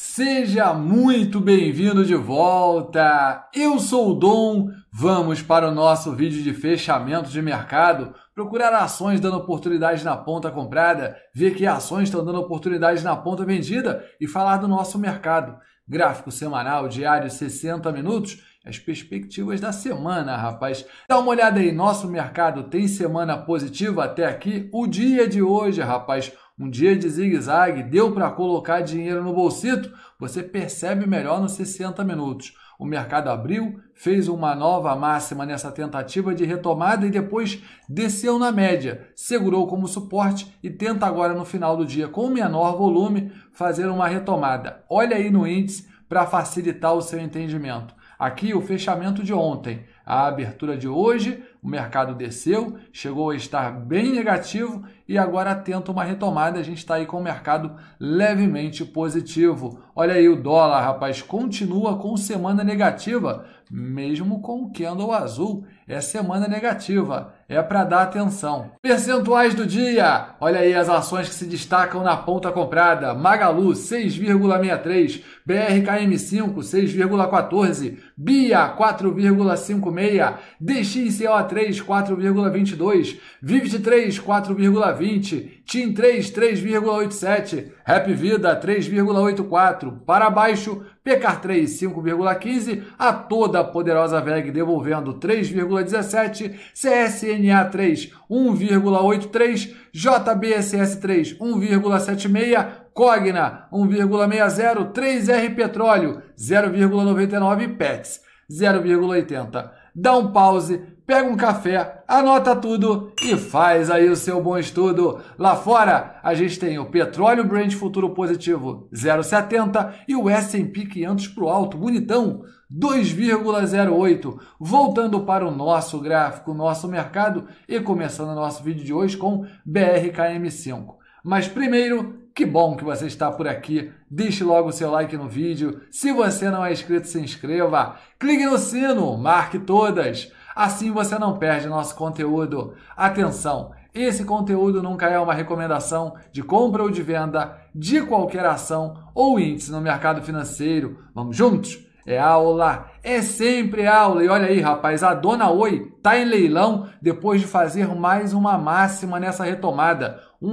Seja muito bem-vindo de volta! Eu sou o Dom. Vamos para o nosso vídeo de fechamento de mercado. Procurar ações dando oportunidade na ponta comprada, ver que ações estão dando oportunidade na ponta vendida e falar do nosso mercado. Gráfico semanal, diário, 60 minutos. As perspectivas da semana, rapaz. Dá uma olhada aí, nosso mercado tem semana positiva até aqui. O dia de hoje, rapaz, um dia de zigue-zague, deu para colocar dinheiro no bolsito? Você percebe melhor nos 60 minutos. O mercado abriu, fez uma nova máxima nessa tentativa de retomada e depois desceu na média, segurou como suporte e tenta agora no final do dia, com menor volume, fazer uma retomada. Olha aí no índice para facilitar o seu entendimento. Aqui o fechamento de ontem a abertura de hoje, o mercado desceu, chegou a estar bem negativo e agora tenta uma retomada. A gente está aí com o mercado levemente positivo. Olha aí o dólar, rapaz, continua com semana negativa, mesmo com o candle azul. É semana negativa, é para dar atenção. Percentuais do dia. Olha aí as ações que se destacam na ponta comprada. Magalu 6,63, BRKM5 6,14, BIA 4,56, DXCO3 4,22, VIV3 4,20 TIM 3, 3,87, Rap Vida 3,84, para baixo, Pecar 3, 5,15, a toda poderosa VEG devolvendo 3,17, CSNA 3, 1,83, JBSS 3, 1,76, Cogna 1,60, 3R Petróleo 0,99 PETS 0,80 dá um pause, pega um café, anota tudo e faz aí o seu bom estudo. Lá fora, a gente tem o petróleo Brent futuro positivo 0,70 e o S&P 500 pro alto, bonitão, 2,08. Voltando para o nosso gráfico, nosso mercado e começando o nosso vídeo de hoje com BRKM5. Mas primeiro, que bom que você está por aqui. Deixe logo o seu like no vídeo. Se você não é inscrito, se inscreva. Clique no sino, marque todas. Assim você não perde nosso conteúdo. Atenção, esse conteúdo nunca é uma recomendação de compra ou de venda de qualquer ação ou índice no mercado financeiro. Vamos juntos? É aula, é sempre aula. E olha aí, rapaz, a dona Oi tá em leilão depois de fazer mais uma máxima nessa retomada. R$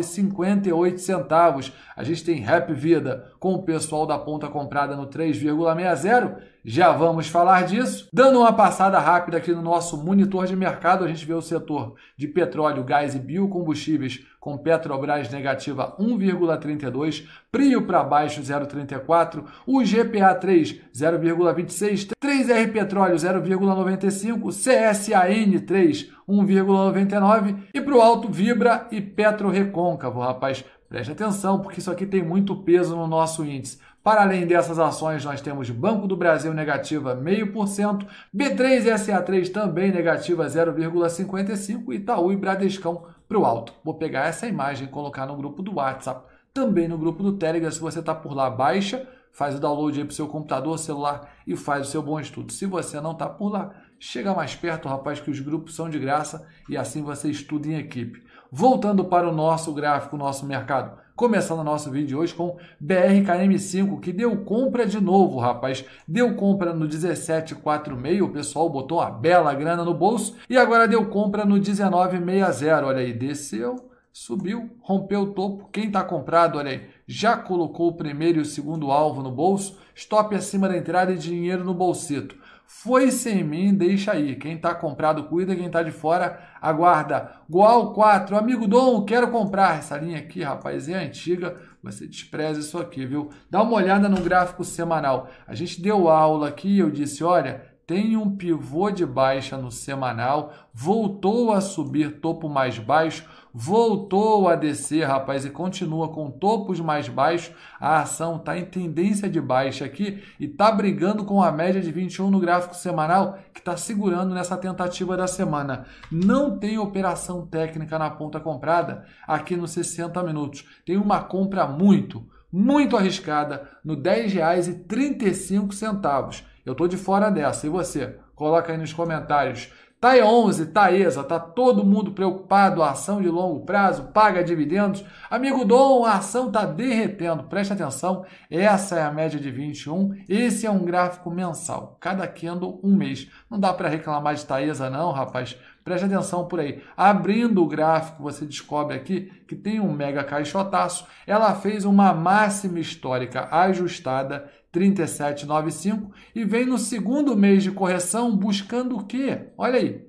1,58. A gente tem Rap Vida, com o pessoal da ponta comprada no 3,60. Já vamos falar disso. Dando uma passada rápida aqui no nosso monitor de mercado, a gente vê o setor de petróleo, gás e biocombustíveis com Petrobras negativa 1,32, Prio para baixo 0,34, o GPA 3 0,26, 3R Petróleo 0,95, CSAN 3 1,99 e para o alto Vibra e Petro Recôncavo, rapaz, Preste atenção, porque isso aqui tem muito peso no nosso índice. Para além dessas ações, nós temos Banco do Brasil negativa 0,5%, B3SA3 também negativa 0,55% Itaú e Bradescão para o alto. Vou pegar essa imagem e colocar no grupo do WhatsApp, também no grupo do Telegram. Se você está por lá, baixa, faz o download aí para o seu computador, celular e faz o seu bom estudo. Se você não está por lá, chega mais perto, rapaz, que os grupos são de graça e assim você estuda em equipe. Voltando para o nosso gráfico, nosso mercado. Começando o nosso vídeo hoje com BRKM5, que deu compra de novo, rapaz. Deu compra no 17,46, o pessoal botou uma bela grana no bolso. E agora deu compra no 19,60. Olha aí, desceu, subiu, rompeu o topo. Quem está comprado, olha aí, já colocou o primeiro e o segundo alvo no bolso. Stop acima da entrada e dinheiro no bolsito. Foi sem mim, deixa aí. Quem tá comprado cuida, quem tá de fora aguarda. Goal 4, amigo Dom, quero comprar. Essa linha aqui, rapaz, é antiga. Você despreza isso aqui, viu? Dá uma olhada no gráfico semanal. A gente deu aula aqui, eu disse, olha, tem um pivô de baixa no semanal, voltou a subir topo mais baixo, voltou a descer, rapaz, e continua com topos mais baixos. A ação está em tendência de baixa aqui e está brigando com a média de 21 no gráfico semanal, que está segurando nessa tentativa da semana. Não tem operação técnica na ponta comprada aqui nos 60 minutos. Tem uma compra muito, muito arriscada no R$ 10,35 eu tô de fora dessa. E você? Coloca aí nos comentários. TAE tá 11, tá Taesa, tá todo mundo preocupado, ação de longo prazo, paga dividendos. Amigo Dom, a ação tá derretendo, preste atenção, essa é a média de 21, esse é um gráfico mensal, cada candle um mês. Não dá para reclamar de Taesa tá não, rapaz, preste atenção por aí. Abrindo o gráfico, você descobre aqui que tem um mega caixotaço, ela fez uma máxima histórica ajustada 37,95 e vem no segundo mês de correção buscando o quê? Olha aí,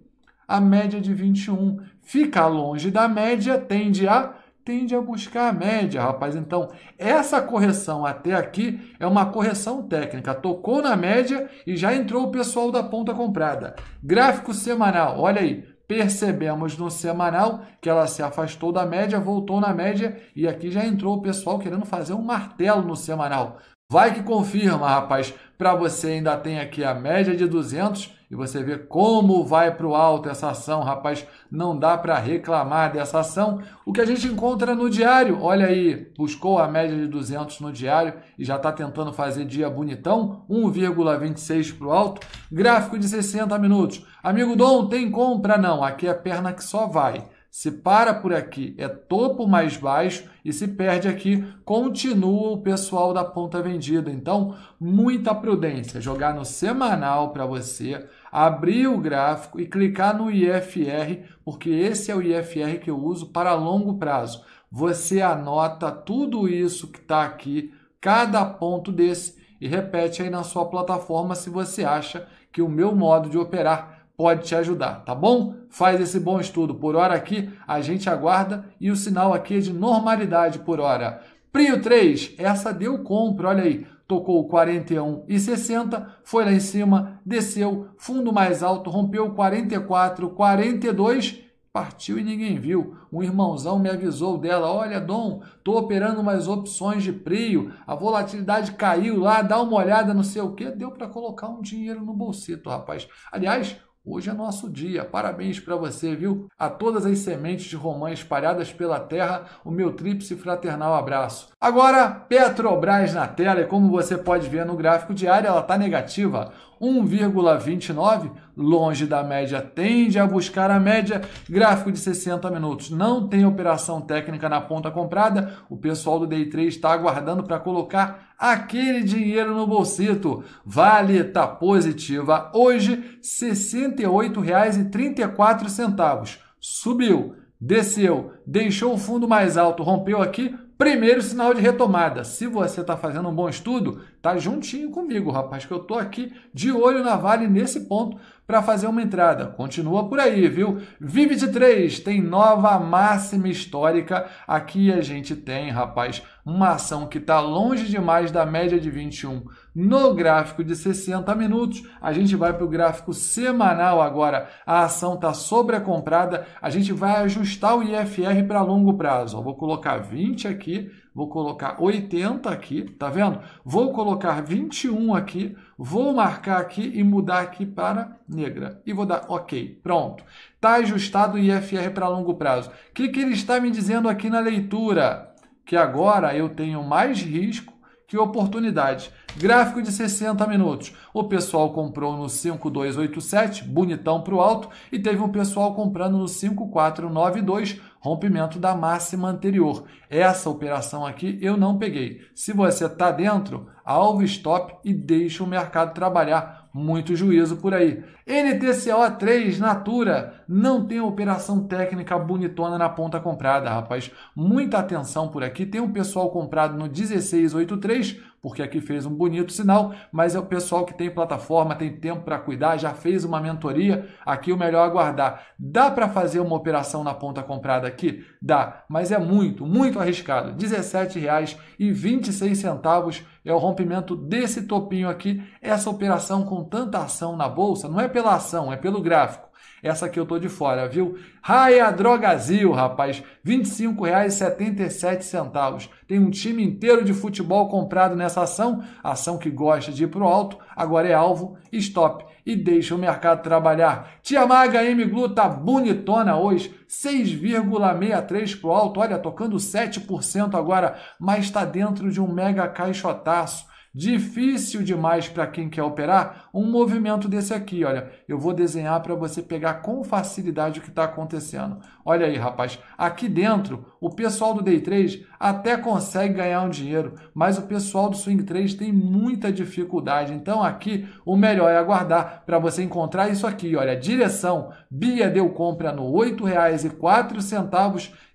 a média de 21. Fica longe da média, tende a tende a buscar a média, rapaz. Então, essa correção até aqui é uma correção técnica. Tocou na média e já entrou o pessoal da ponta comprada. Gráfico semanal, olha aí. Percebemos no semanal que ela se afastou da média, voltou na média e aqui já entrou o pessoal querendo fazer um martelo no semanal. Vai que confirma, rapaz. Para você ainda tem aqui a média de 200 e você vê como vai para o alto essa ação, rapaz. Não dá para reclamar dessa ação. O que a gente encontra no diário, olha aí, buscou a média de 200 no diário e já está tentando fazer dia bonitão, 1,26 para o alto. Gráfico de 60 minutos. Amigo Dom, tem compra? Não, aqui é perna que só vai. Se para por aqui, é topo mais baixo e se perde aqui, continua o pessoal da ponta vendida. Então, muita prudência. Jogar no semanal para você, abrir o gráfico e clicar no IFR, porque esse é o IFR que eu uso para longo prazo. Você anota tudo isso que está aqui, cada ponto desse, e repete aí na sua plataforma se você acha que o meu modo de operar pode te ajudar, tá bom? Faz esse bom estudo. Por hora aqui, a gente aguarda e o sinal aqui é de normalidade por hora. Prio 3, essa deu compra, olha aí. Tocou 41 e 60, foi lá em cima, desceu, fundo mais alto, rompeu 44, 42, partiu e ninguém viu. Um irmãozão me avisou dela: "Olha, Dom, tô operando umas opções de prio, a volatilidade caiu lá, dá uma olhada, não sei o que Deu para colocar um dinheiro no bolsito, rapaz. Aliás, Hoje é nosso dia. Parabéns para você, viu? A todas as sementes de romã espalhadas pela terra, o meu tríplice fraternal abraço. Agora, Petrobras na tela, e como você pode ver no gráfico diário, ela está negativa. 1,29, longe da média, tende a buscar a média. Gráfico de 60 minutos, não tem operação técnica na ponta comprada. O pessoal do Day 3 está aguardando para colocar aquele dinheiro no bolsito. Vale está positiva hoje, R$ 68,34. Subiu, desceu, deixou o fundo mais alto, rompeu aqui, Primeiro sinal de retomada. Se você está fazendo um bom estudo, tá juntinho comigo, rapaz, que eu estou aqui de olho na Vale nesse ponto, para fazer uma entrada. Continua por aí, viu? Vive de 3 tem nova máxima histórica. Aqui a gente tem, rapaz, uma ação que está longe demais da média de 21 no gráfico de 60 minutos. A gente vai para o gráfico semanal agora. A ação está sobrecomprada. A gente vai ajustar o IFR para longo prazo. Eu vou colocar 20 aqui Vou colocar 80 aqui, tá vendo? Vou colocar 21 aqui, vou marcar aqui e mudar aqui para negra. E vou dar OK. Pronto. Está ajustado o IFR para longo prazo. O que, que ele está me dizendo aqui na leitura? Que agora eu tenho mais risco que oportunidade. Gráfico de 60 minutos. O pessoal comprou no 5287, bonitão para o alto, e teve um pessoal comprando no 5492, rompimento da máxima anterior. Essa operação aqui eu não peguei. Se você está dentro, alvo stop e deixa o mercado trabalhar. Muito juízo por aí. NTCO3 Natura não tem operação técnica bonitona na ponta comprada, rapaz. Muita atenção por aqui. Tem um pessoal comprado no 1683 porque aqui fez um bonito sinal, mas é o pessoal que tem plataforma, tem tempo para cuidar, já fez uma mentoria, aqui o melhor é aguardar. Dá para fazer uma operação na ponta comprada aqui? Dá, mas é muito, muito arriscado. R$ 17,26 é o rompimento desse topinho aqui. Essa operação com tanta ação na bolsa, não é pela ação, é pelo gráfico essa aqui eu tô de fora, viu? Raia Drogazil, rapaz, R$ 25,77. Tem um time inteiro de futebol comprado nessa ação, ação que gosta de ir pro alto, agora é alvo, stop e deixa o mercado trabalhar. Tia Maga M Glu tá bonitona hoje, 6,63 pro alto, olha, tocando 7% agora, mas está dentro de um mega caixotaço. Difícil demais para quem quer operar um movimento desse aqui, olha. Eu vou desenhar para você pegar com facilidade o que está acontecendo. Olha aí, rapaz. Aqui dentro, o pessoal do Day 3 até consegue ganhar um dinheiro, mas o pessoal do Swing 3 tem muita dificuldade. Então aqui, o melhor é aguardar para você encontrar isso aqui, olha. Direção, Bia deu compra no R$ 8,04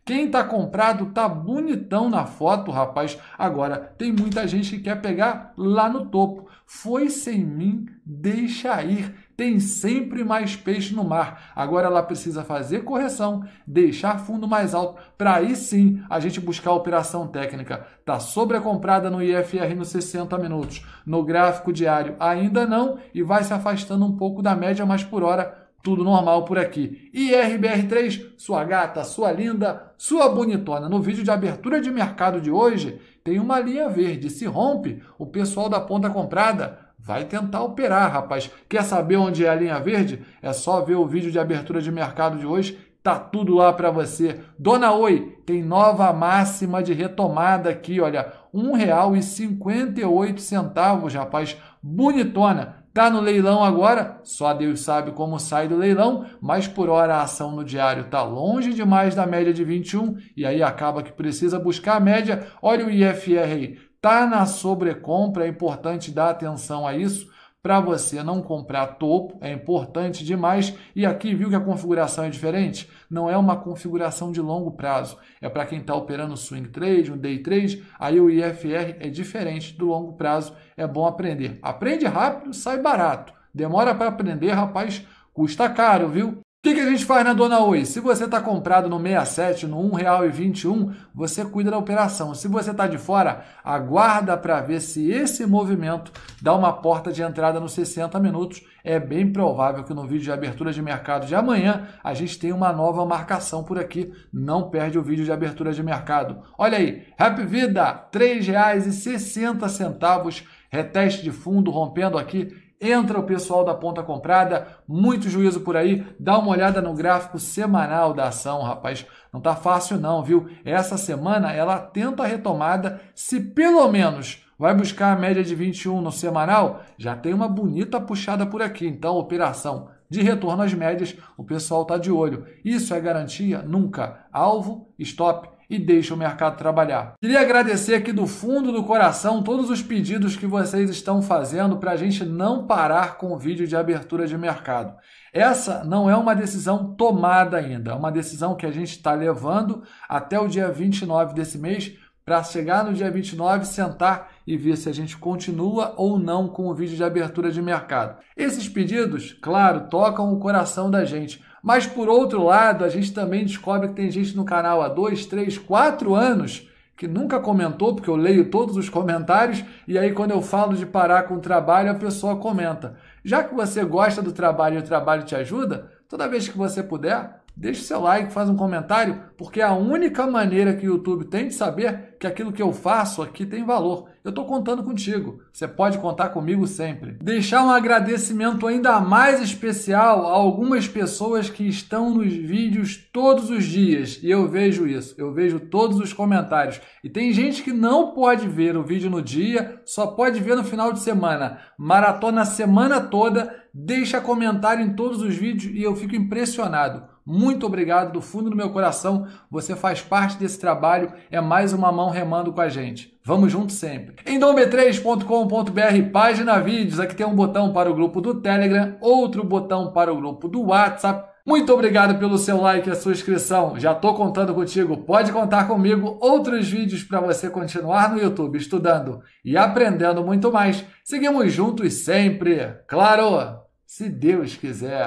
quem tá comprado tá bonitão na foto, rapaz. Agora, tem muita gente que quer pegar lá no topo. Foi sem mim, deixa ir. Tem sempre mais peixe no mar. Agora ela precisa fazer correção, deixar fundo mais alto, para aí sim a gente buscar a operação técnica. Tá sobrecomprada no IFR nos 60 minutos. No gráfico diário ainda não e vai se afastando um pouco da média, mas por hora tudo normal por aqui. E RBR3, sua gata, sua linda, sua bonitona. No vídeo de abertura de mercado de hoje, tem uma linha verde. Se rompe, o pessoal da ponta comprada vai tentar operar, rapaz. Quer saber onde é a linha verde? É só ver o vídeo de abertura de mercado de hoje. Tá tudo lá para você. Dona Oi, tem nova máxima de retomada aqui, olha. R$ 1,58, rapaz. Bonitona Está no leilão agora? Só Deus sabe como sai do leilão, mas por hora a ação no diário está longe demais da média de 21 e aí acaba que precisa buscar a média. Olha o IFR aí. Está na sobrecompra, é importante dar atenção a isso para você não comprar topo, é importante demais. E aqui, viu que a configuração é diferente? Não é uma configuração de longo prazo. É para quem está operando swing trade, um day trade, aí o IFR é diferente do longo prazo. É bom aprender. Aprende rápido, sai barato. Demora para aprender, rapaz, custa caro, viu? O que, que, a gente faz na né, Dona Oi? Se você está comprado no 67, no R$1,21, 1,21, você cuida da operação. Se você está de fora, aguarda para ver se esse movimento dá uma porta de entrada nos 60 minutos. É bem provável que no vídeo de abertura de mercado de amanhã a gente tenha uma nova marcação por aqui. Não perde o vídeo de abertura de mercado. Olha aí, Rap Vida, R$3,60. 3,60. Reteste de fundo rompendo aqui entra o pessoal da ponta comprada, muito juízo por aí. Dá uma olhada no gráfico semanal da ação, rapaz. Não tá fácil não, viu? Essa semana ela tenta a retomada, se pelo menos vai buscar a média de 21 no semanal, já tem uma bonita puxada por aqui. Então, operação de retorno às médias, o pessoal tá de olho. Isso é garantia? Nunca. Alvo, stop e deixa o mercado trabalhar. Queria agradecer aqui do fundo do coração todos os pedidos que vocês estão fazendo para a gente não parar com o vídeo de abertura de mercado. Essa não é uma decisão tomada ainda, é uma decisão que a gente está levando até o dia 29 desse mês para chegar no dia 29, sentar e ver se a gente continua ou não com o vídeo de abertura de mercado. Esses pedidos, claro, tocam o coração da gente, mas por outro lado, a gente também descobre que tem gente no canal há dois, três, quatro anos que nunca comentou, porque eu leio todos os comentários, e aí quando eu falo de parar com o trabalho, a pessoa comenta. Já que você gosta do trabalho e o trabalho te ajuda, toda vez que você puder, deixe seu like, faz um comentário, porque é a única maneira que o YouTube tem de saber que aquilo que eu faço aqui tem valor. Eu estou contando contigo. Você pode contar comigo sempre. Deixar um agradecimento ainda mais especial a algumas pessoas que estão nos vídeos todos os dias. E eu vejo isso. Eu vejo todos os comentários. E tem gente que não pode ver o vídeo no dia, só pode ver no final de semana. Maratona a semana toda, deixa comentário em todos os vídeos e eu fico impressionado muito obrigado do fundo do meu coração. Você faz parte desse trabalho, é mais uma mão remando com a gente. Vamos juntos sempre. Em dom3.com.br, página vídeos, aqui tem um botão para o grupo do Telegram, outro botão para o grupo do WhatsApp. Muito obrigado pelo seu like e a sua inscrição. Já estou contando contigo. Pode contar comigo. Outros vídeos para você continuar no YouTube estudando e aprendendo muito mais. Seguimos juntos sempre. Claro, se Deus quiser.